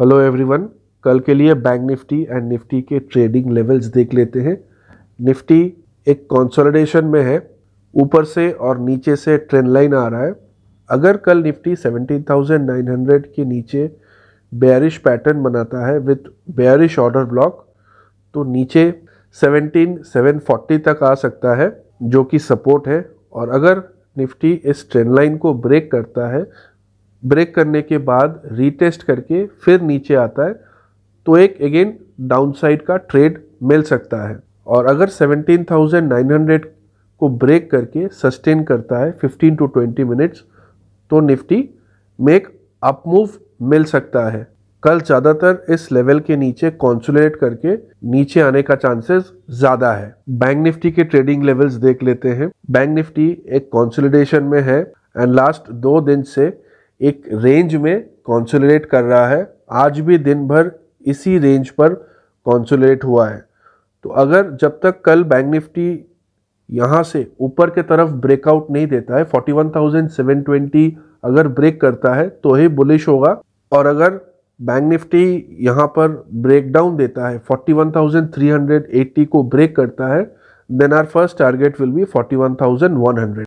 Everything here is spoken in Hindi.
हेलो एवरीवन कल के लिए बैंक निफ्टी एंड निफ्टी के ट्रेडिंग लेवल्स देख लेते हैं निफ्टी एक कंसोलिडेशन में है ऊपर से और नीचे से ट्रेंड लाइन आ रहा है अगर कल निफ्टी 17,900 के नीचे बेयरिश पैटर्न बनाता है विथ बेयरिश ऑर्डर ब्लॉक तो नीचे 17,740 तक आ सकता है जो कि सपोर्ट है और अगर निफ्टी इस ट्रेंड लाइन को ब्रेक करता है ब्रेक करने के बाद रीटेस्ट करके फिर नीचे आता है तो एक अगेन डाउनसाइड का ट्रेड मिल सकता है और अगर 17,900 को ब्रेक करके सस्टेन करता है 15 टू 20 मिनट्स तो निफ्टी में एक अप मूव मिल सकता है कल ज़्यादातर इस लेवल के नीचे कॉन्सुलेट करके नीचे आने का चांसेस ज़्यादा है बैंक निफ्टी के ट्रेडिंग लेवल्स देख लेते हैं बैंक निफ्टी एक कॉन्सुलेशन में है एंड लास्ट दो दिन से एक रेंज में कॉन्सोलेट कर रहा है आज भी दिन भर इसी रेंज पर कॉन्सोलेट हुआ है तो अगर जब तक कल बैंक निफ्टी यहाँ से ऊपर के तरफ ब्रेकआउट नहीं देता है 41,720 अगर ब्रेक करता है तो ही बुलिश होगा और अगर बैंक निफ्टी यहाँ पर ब्रेकडाउन देता है 41,380 को ब्रेक करता है then our first target will be 41,100